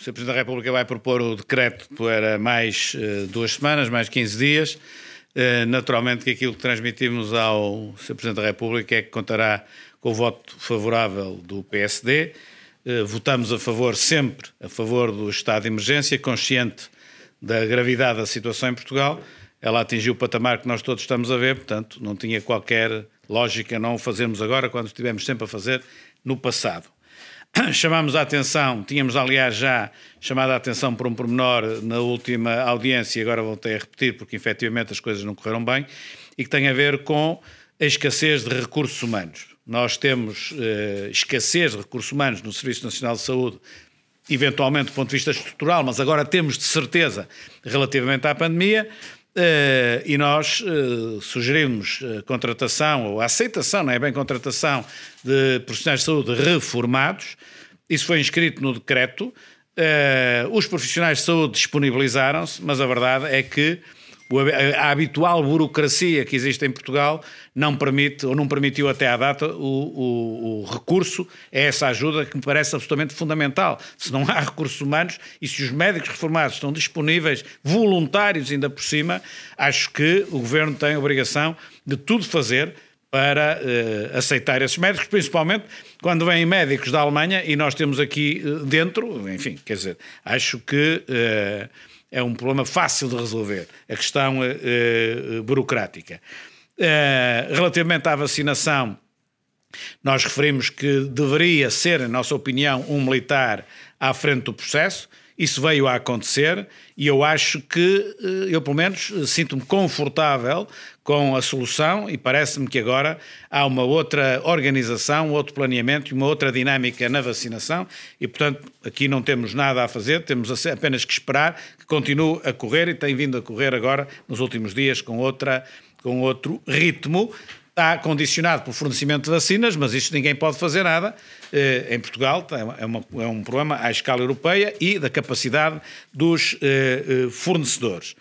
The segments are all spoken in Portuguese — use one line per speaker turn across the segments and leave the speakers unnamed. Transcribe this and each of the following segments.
O Sr. Presidente da República vai propor o decreto para mais eh, duas semanas, mais 15 dias. Eh, naturalmente que aquilo que transmitimos ao Sr. Presidente da República é que contará com o voto favorável do PSD. Eh, votamos a favor sempre, a favor do estado de emergência, consciente da gravidade da situação em Portugal. Ela atingiu o patamar que nós todos estamos a ver, portanto, não tinha qualquer lógica não o fazermos agora quando estivemos sempre a fazer no passado. Chamámos a atenção, tínhamos aliás já chamado a atenção por um pormenor na última audiência, e agora voltei a repetir porque efetivamente as coisas não correram bem, e que tem a ver com a escassez de recursos humanos. Nós temos eh, escassez de recursos humanos no Serviço Nacional de Saúde, eventualmente do ponto de vista estrutural, mas agora temos de certeza relativamente à pandemia. Eh, e nós eh, sugerimos a eh, contratação ou a aceitação, não é bem contratação, de profissionais de saúde reformados. Isso foi inscrito no decreto. os profissionais de saúde disponibilizaram-se, mas a verdade é que a habitual burocracia que existe em Portugal não permite, ou não permitiu até à data, o, o, o, recurso a essa ajuda que me parece absolutamente fundamental. Se não há recursos humanos e se os médicos reformados estão disponíveis, voluntários ainda por cima, acho que o Governo tem a obrigação de tudo fazer para uh, aceitar esses médicos, principalmente quando vêm médicos da Alemanha e nós temos aqui uh, dentro, enfim, quer dizer, acho que uh, é um problema fácil de resolver, a questão uh, burocrática. Uh, relativamente à vacinação, nós referimos que deveria ser, na nossa opinião, um militar à frente do processo. Isso veio a acontecer e eu acho que, eh, eu pelo menos, eh, sinto-me confortável com a solução e parece-me que agora há uma outra organização, outro planeamento e uma outra dinâmica na vacinação e, portanto, aqui não temos nada a fazer, temos apenas que esperar que continue a correr e tem vindo a correr agora nos últimos dias com outra com outro ritmo está condicionado pelo fornecimento de vacinas, mas isso ninguém pode fazer nada eh, em Portugal, é, uma, é, um problema à escala europeia e da capacidade dos eh, eh, fornecedores.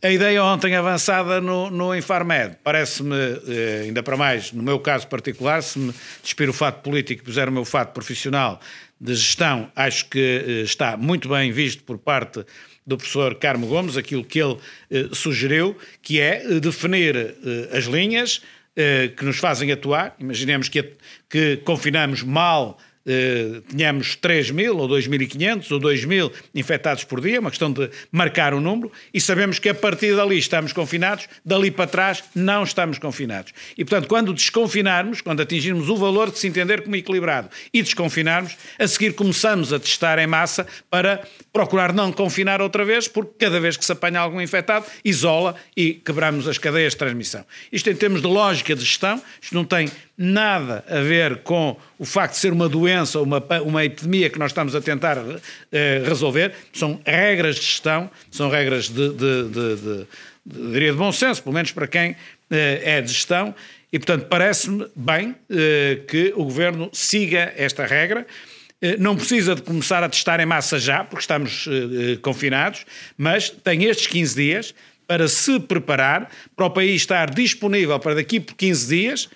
A ideia ontem avançada no, no Infarmed parece-me, eh, ainda para mais no meu caso particular, se me despir o fato político e puser o meu fato profissional de gestão, acho que está muito bem visto por parte do professor Carmo Gomes, aquilo que ele sugeriu, que é definir as linhas, eh, que nos fazem atuar. Imaginemos que, que confinamos mal eh, tínhamos tenhamos 3 mil ou 2.500 ou 2 mil infectados por dia, uma questão de marcar o um número, e sabemos que a partir dali estamos confinados, dali para trás não estamos confinados. E, portanto, quando desconfinarmos, quando atingirmos o valor de se entender como equilibrado e desconfinarmos, a seguir começamos a testar em massa para procurar não confinar outra vez, porque cada vez que se apanha algum infectado, isola e quebramos as cadeias de transmissão. Isto em termos de lógica de gestão, isto não tem nada a ver com o facto de ser uma doença ou uma, uma epidemia que nós estamos a tentar eh, resolver, são regras de gestão, são regras de, de, de, de, de diria de bom senso, pelo menos para quem eh, é de gestão, e portanto parece-me bem eh, que o Governo siga esta regra, não precisa de começar a testar em massa já, porque estamos confinados, mas tem estes 15 dias para se preparar, para o país estar disponível para daqui por 15 dias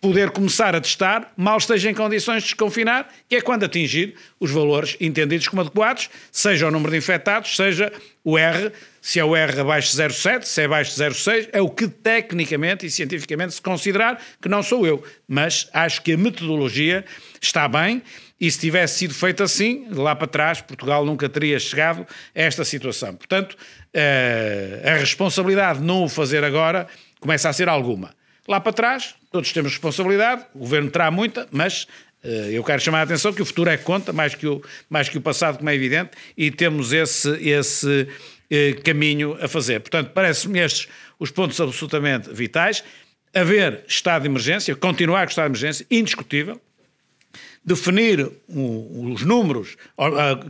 poder começar a testar, mal esteja em condições de desconfinar, que é quando atingir os valores entendidos como adequados, seja o número de infectados, seja o R, se é o R abaixo de 0,7, se é abaixo de 0,6, é o que tecnicamente e cientificamente se considerar, que não sou eu, mas acho que a metodologia está bem e se tivesse sido feito assim, lá para trás, Portugal nunca teria chegado a esta situação. Portanto, eh, a responsabilidade de não o fazer agora começa a ser alguma. Lá para trás, Todos temos responsabilidade, o governo terá muita, mas eh, eu quero chamar a atenção que o futuro é que conta, mais que o, mais que o passado, como é evidente, e temos esse, esse eh, caminho a fazer. Portanto, parece-me estes os pontos absolutamente vitais. Haver estado de emergência, continuar com o estado de emergência, indiscutível. Definir os números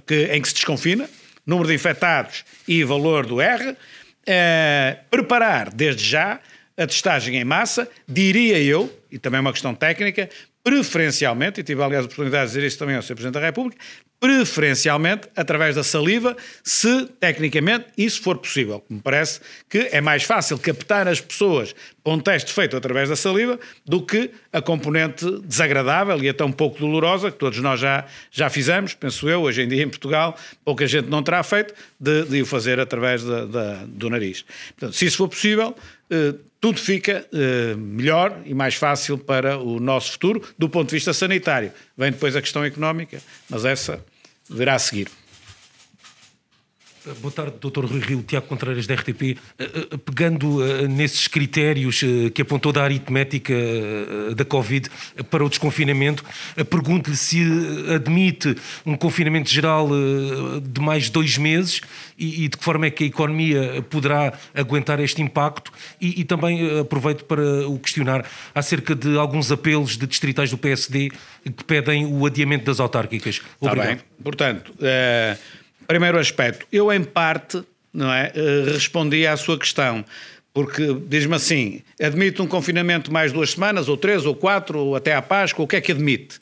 que, em que se desconfina, número de infectados e valor do R. Eh, preparar, desde já, a testagem em massa, diria eu, e também é uma questão técnica, preferencialmente, e tive aliás a oportunidade de dizer isso também ao Sr. Presidente da República, preferencialmente através da saliva, se tecnicamente isso for possível. Me parece que é mais fácil captar as pessoas para um teste feito através da saliva do que a componente desagradável e até um pouco dolorosa, que todos nós já, já fizemos, penso eu, hoje em dia em Portugal, pouca gente não terá feito, de, de o fazer através da, da, do nariz. Portanto, se isso for possível, eh, tudo fica eh, melhor e mais fácil para o nosso futuro do ponto de vista sanitário. Vem depois a questão económica, mas essa virá a seguir. Boa tarde, Dr. Rui Rio, Tiago Contreiras, da RTP. Eh, eh, pegando eh, nesses critérios que apontou da aritmética da Covid para o desconfinamento, pergunto-lhe se admite um confinamento geral de mais dois meses e de que forma é que a economia poderá aguentar este impacto. E, e também aproveito para o questionar acerca de alguns apelos de distritais do PSD que pedem o adiamento das autárquicas. Obrigado. Está bem. Portanto, Primeiro aspecto, eu em parte não é, eh, respondi à sua questão, porque diz-me assim, admite um confinamento mais duas semanas, ou três, ou quatro, ou até à Páscoa, o que é que admite?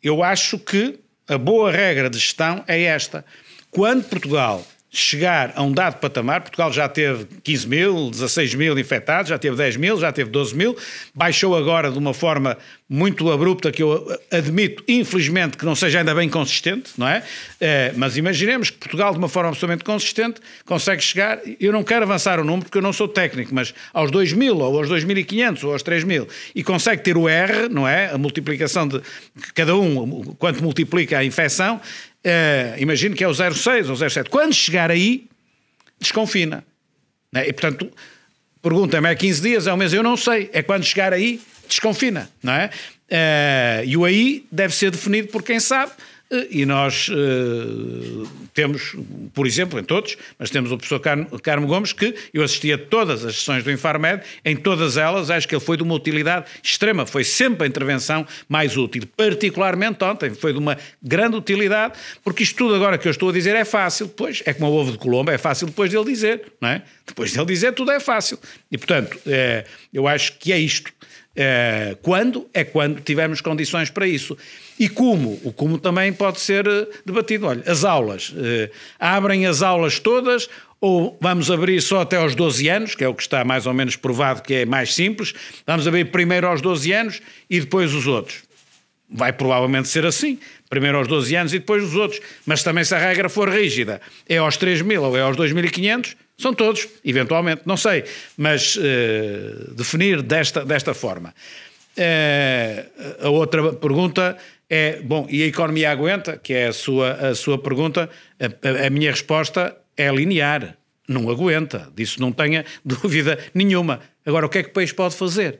Eu acho que a boa regra de gestão é esta. Quando Portugal chegar a um dado patamar, Portugal já teve 15 mil, 16 mil infectados, já teve 10 mil, já teve 12 mil, baixou agora de uma forma muito abrupta que eu admito, infelizmente, que não seja ainda bem consistente, não é? é mas imaginemos que Portugal, de uma forma absolutamente consistente, consegue chegar, eu não quero avançar o número porque eu não sou técnico, mas aos 2 mil, ou aos 2.500, ou aos 3 mil, e consegue ter o R, não é? A multiplicação de cada um, quanto multiplica a infecção, uh, imagino que é o 06 ou 07, quando chegar aí, desconfina. Né? E portanto, pergunta-me, é 15 dias, é um mês? Eu não sei. É quando chegar aí, desconfina, não é? Uh, e o aí deve ser definido por quem sabe, eh, e nós uh, temos, por exemplo, em todos, mas temos o professor Carmo, Carmo Gomes, que eu assisti a todas as sessões do Infarmed, em todas elas acho que ele foi de uma utilidade extrema, foi sempre a intervenção mais útil, particularmente ontem, foi de uma grande utilidade, porque isto tudo agora que eu estou a dizer é fácil, pois, é como o ovo de Colombo, é fácil depois dele dizer, não é? Depois dele dizer tudo é fácil. E, portanto, é, eu acho que é isto. É, quando? É quando tivermos condições para isso. E como? O como também pode ser eh, debatido. Olha, as aulas. Eh, abrem as aulas todas ou vamos abrir só até aos 12 anos, que é o que está mais ou menos provado que é mais simples, vamos abrir primeiro aos 12 anos e depois os outros. Vai provavelmente ser assim, primeiro aos 12 anos e depois os outros. Mas também se a regra for rígida, é aos 3 mil ou é aos 2.500, são todos, eventualmente, não sei, mas uh, definir desta, desta forma. Uh, a outra pergunta é, bom, e a economia aguenta? Que é a sua, a sua pergunta. A, a, minha resposta é linear. Não aguenta. Disso não tenha dúvida nenhuma. Agora, o que é que o país pode fazer?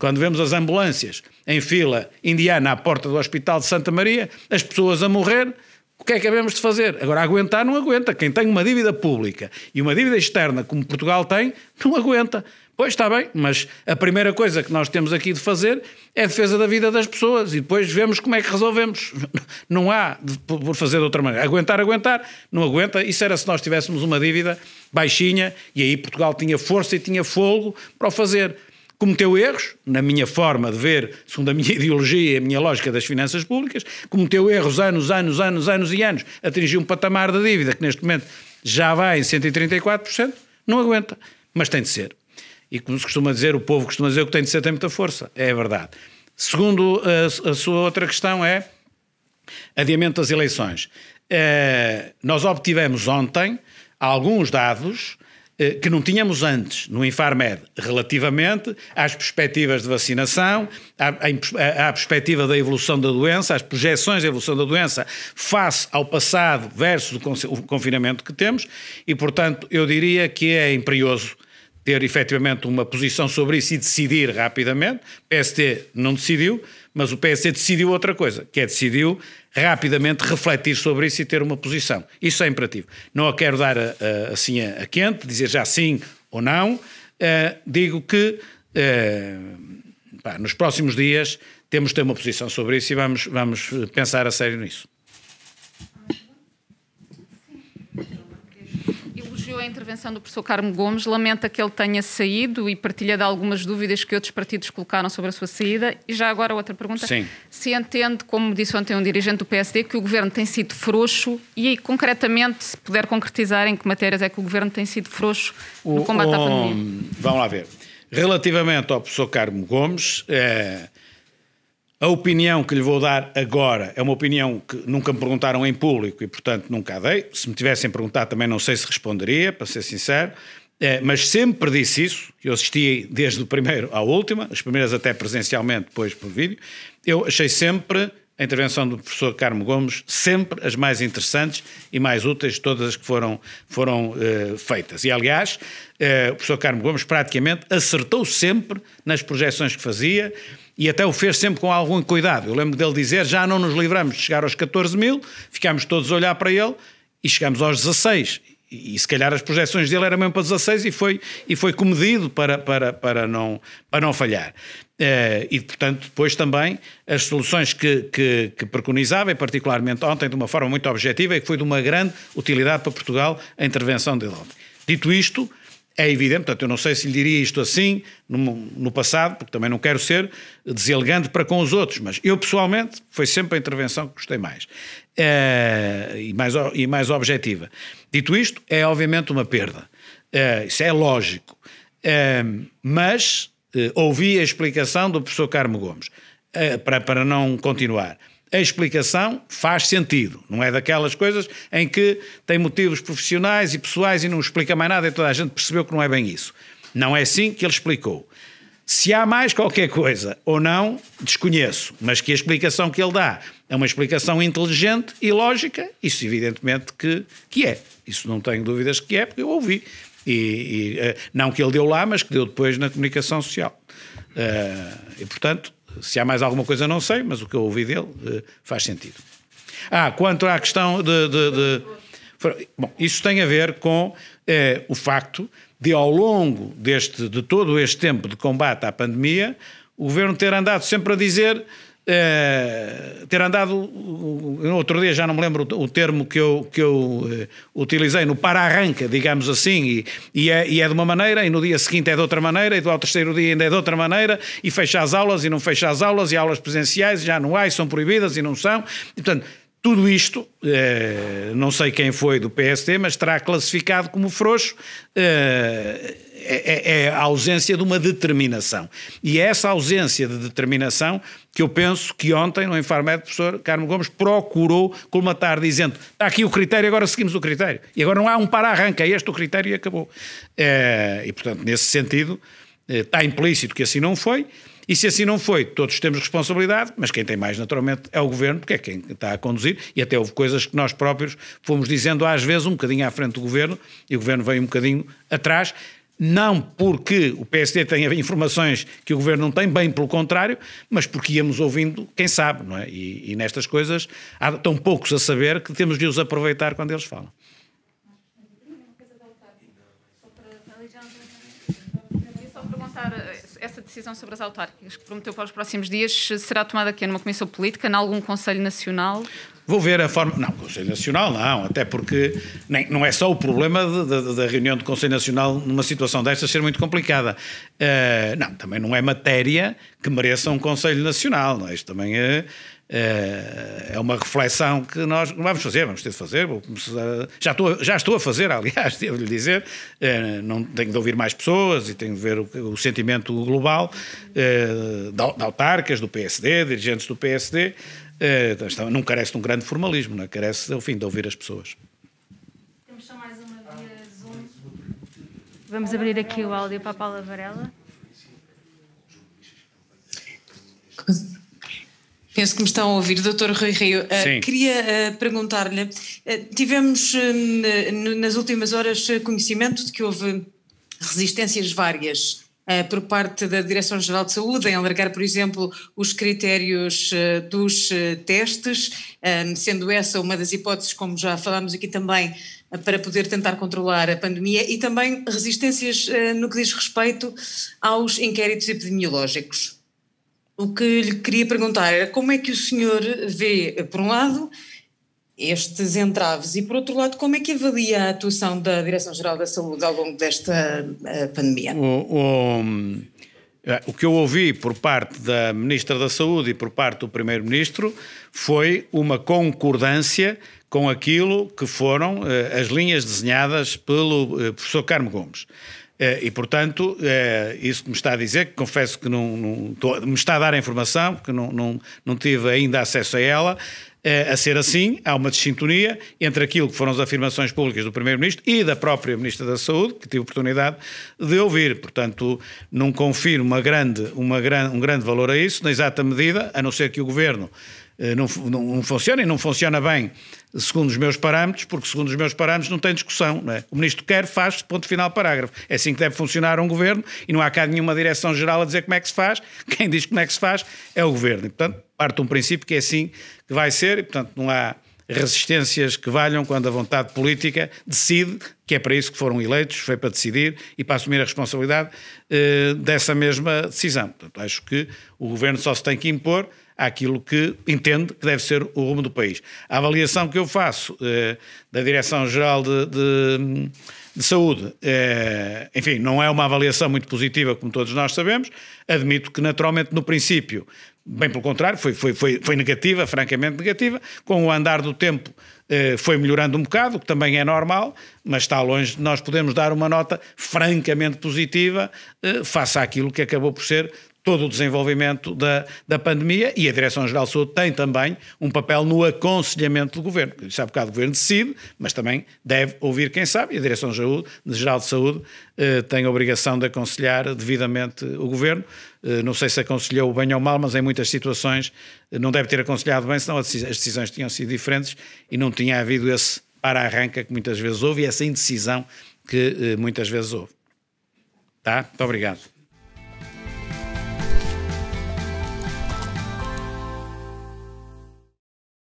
Quando vemos as ambulâncias em fila indiana à porta do Hospital de Santa Maria, as pessoas a morrer, o que é que havemos de fazer? Agora, aguentar não aguenta. Quem tem uma dívida pública e uma dívida externa, como Portugal tem, não aguenta. Pois está bem, mas a primeira coisa que nós temos aqui de fazer é a defesa da vida das pessoas e depois vemos como é que resolvemos. Não há de, por fazer de outra maneira. Aguentar, aguentar, não aguenta. Isso era se nós tivéssemos uma dívida baixinha e aí Portugal tinha força e tinha fogo para o fazer. Cometeu erros, na minha forma de ver, segundo a minha ideologia e a minha lógica das finanças públicas, cometeu erros anos, anos, anos, anos e anos, atingiu um patamar da dívida que neste momento já vai em 134%, não aguenta, mas tem de ser. E como se costuma dizer, o povo costuma dizer que tem de ser tem muita força, é verdade. Segundo, a, a sua outra questão é adiamento das eleições. É, nós obtivemos ontem alguns dados eh, que não tínhamos antes no Infarmed, relativamente às perspectivas de vacinação, à, à, à, perspectiva da evolução da doença, às projeções da evolução da doença face ao passado versus o confinamento que temos, e portanto eu diria que é imperioso ter efetivamente uma posição sobre isso e decidir rapidamente. PST não decidiu, mas o PSD decidiu outra coisa, que é decidiu rapidamente refletir sobre isso e ter uma posição. Isso é imperativo. Não a quero dar a, eh, a, eh, assim a, a, quente, dizer já sim ou não. Uh, digo que uh, pá, nos próximos dias temos de ter uma posição sobre isso e vamos, vamos pensar a sério nisso. a intervenção do professor Carmo Gomes, lamenta que ele tenha saído e partilha de algumas dúvidas que outros partidos colocaram sobre a sua saída. E já agora outra pergunta. Sim. Se entende, como disse ontem um dirigente do PSD, que o governo tem sido frouxo e, concretamente, se puder concretizar em que matérias é que o governo tem sido frouxo no combate o, o, à pandemia? Vamos lá ver. Relativamente ao professor Carmo Gomes, é, a opinião que lhe vou dar agora é uma opinião que nunca me perguntaram em público e, portanto, nunca a dei. Se me tivessem perguntado, também não sei se responderia, para ser sincero. É, mas sempre disse isso, eu assisti desde o primeiro à última, as primeiras até presencialmente, depois por vídeo. Eu achei sempre a intervenção do professor Carmo Gomes, sempre as mais interessantes e mais úteis de todas as que foram, foram uh, feitas. E, aliás, uh, o professor Carmo Gomes praticamente acertou sempre nas projeções que fazia e até o fez sempre com algum cuidado. Eu lembro dele dizer: já não nos livramos de chegar aos 14 mil, ficámos todos a olhar para ele e chegámos aos 16 e, e, se calhar as projeções dele eram mesmo para 16 e foi, e foi comedido para, para, para, não, para não falhar. Uh, e, portanto, depois também as soluções que, que, que, preconizava, e particularmente ontem de uma forma muito objetiva, e que foi de uma grande utilidade para Portugal a intervenção de ontem. Dito isto, é evidente, portanto, eu não sei se lhe diria isto assim no, no, passado, porque também não quero ser deselegante para com os outros, mas eu pessoalmente foi sempre a intervenção que gostei mais é, e, mais e mais objetiva. Dito isto, é obviamente uma perda, é, isso é lógico, é, mas ouvi a explicação do professor Carmo Gomes, para, para não continuar a explicação faz sentido. Não é daquelas coisas em que tem motivos profissionais e pessoais e não explica mais nada e toda a gente percebeu que não é bem isso. Não é assim que ele explicou. Se há mais qualquer coisa ou não, desconheço, mas que a explicação que ele dá é uma explicação inteligente e lógica, isso evidentemente que, que é. Isso não tenho dúvidas que é, porque eu ouvi. E, e eh, não que ele deu lá, mas que deu depois na comunicação social. Uh, e portanto, se há mais alguma coisa, não sei, mas o que eu ouvi dele eh, faz sentido. Ah, quanto à questão de. de, de... bom, isso tem a ver com eh, o facto de, ao longo deste, de todo este tempo de combate à pandemia, o governo ter andado sempre a dizer eh, ter andado, eh, outro dia já não me lembro o, o termo que eu, que eu uh, utilizei, no para-arranca, digamos assim, e, e, é, e é de uma maneira, e no dia seguinte é de outra maneira, e do ao terceiro dia ainda é de outra maneira, e fecha as aulas e não fecha as aulas, e aulas presenciais já não há e são proibidas e não são. E, portanto, tudo isto, eh, não sei quem foi do PST, mas terá classificado como frouxo eh, é, é, é a ausência de uma determinação. E é essa ausência de determinação que eu penso que ontem, no Infarmed, o professor Carmo Gomes procurou colmatar, dizendo está aqui o critério, agora seguimos o critério. E agora não há um para-arranca, é este o critério e acabou. Eh, e, portanto, nesse sentido, está implícito que assim não foi. E se assim não foi, todos temos responsabilidade, mas quem tem mais naturalmente é o governo, porque é quem está a conduzir, e até houve coisas que nós próprios fomos dizendo às vezes um bocadinho à frente do governo, e o governo veio um bocadinho atrás. Não porque o PSD tenha informações que o governo não tem, bem pelo contrário, mas porque íamos ouvindo, quem sabe, não é? E, e nestas coisas há tão poucos a saber que temos de os aproveitar quando eles falam só perguntar, eh, essa decisão sobre as autárquicas que prometeu para os próximos dias será tomada aqui numa comissão política, em algum Conselho Nacional? Vou ver a forma. Não, Conselho Nacional não, até porque nem, não é só o problema da reunião do Conselho Nacional numa situação desta ser muito complicada. Uh, não, também não é matéria que mereça um Conselho Nacional. Não é? Isto também é. Uh, eh, é uma reflexão que nós vamos fazer, vamos ter de fazer. já, estou, já estou a fazer, aliás, devo-lhe dizer. Eh, não tenho de ouvir mais pessoas e tenho de ver o, o sentimento global eh, de autarcas, do PSD, dirigentes do PSD. Então, não carece de um grande formalismo, não é? carece, ao fim, de ouvir as pessoas. Temos só mais uma via Vamos abrir aqui o áudio para a Paula Varela. Penso que me estão a ouvir, Dr. Rui Rio. Uh, queria uh, perguntar-lhe: uh, tivemos hum, nas últimas horas conhecimento de que houve resistências várias por parte da Direção-Geral de Saúde em alargar, por exemplo, os critérios dos testes, sendo essa uma das hipóteses, como já falámos aqui também, para poder tentar controlar a pandemia e também resistências no que diz respeito aos inquéritos epidemiológicos. O que lhe queria perguntar era como é que o senhor vê, por um lado, estes entraves e, por outro lado, como é que avalia a atuação da Direção-Geral da Saúde ao longo desta eh, pandemia? O, o, eh, o que eu ouvi por parte da Ministra da Saúde e por parte do Primeiro-Ministro foi uma concordância com aquilo que foram eh, as linhas desenhadas pelo professor Carmo Gomes. É, e, portanto, é, isso que me está a dizer, que confesso que não, não tô, me está a dar a informação, porque não, não, não tive ainda acesso a ela, é, a ser assim, há uma desintonia entre aquilo que foram as afirmações públicas do Primeiro-Ministro e da própria Ministra da Saúde, que tive oportunidade de ouvir. Portanto, não confiro uma grande, uma grande, um grande valor a isso, na exata medida, a não ser que o Governo eh, não, não, não, funciona e não funciona bem, segundo os meus parâmetros, porque segundo os meus parâmetros não tem discussão. Não é? O ministro quer, faz, ponto final, parágrafo. É assim que deve funcionar um governo e não há cá nenhuma direção geral a dizer como é que se faz. Quem diz como é que se faz é o governo. E, portanto, parte de um princípio que é assim que vai ser e, portanto, não há resistências que valham quando a vontade política decide que é para isso que foram eleitos, foi para decidir e para assumir a responsabilidade eh, dessa mesma decisão. Portanto, acho que o governo só se tem que impor àquilo que entende que deve ser o rumo do país. A avaliação que eu faço eh, da Direção-Geral de, de, de, Saúde, eh, enfim, não é uma avaliação muito positiva, como todos nós sabemos. Admito que, naturalmente, no princípio, bem pelo contrário, foi, foi, foi, foi negativa, francamente negativa. Com o andar do tempo, eh, foi melhorando um bocado, o que também é normal, mas está longe de nós podemos dar uma nota francamente positiva eh, face àquilo que acabou por ser todo o desenvolvimento da, da pandemia e a Direção-Geral de Saúde tem também um papel no aconselhamento do Governo. Sabe bocado o Governo decide, mas também deve ouvir quem sabe e a Direção-Geral de Saúde eh, tem a obrigação de aconselhar devidamente o Governo. Eh, não sei se aconselhou bem ou mal, mas em muitas situações eh, não deve ter aconselhado bem, senão as decisões tinham sido diferentes e não tinha havido esse para-arranca que muitas vezes houve e essa indecisão que eh, muitas vezes houve. Tá? Muito obrigado.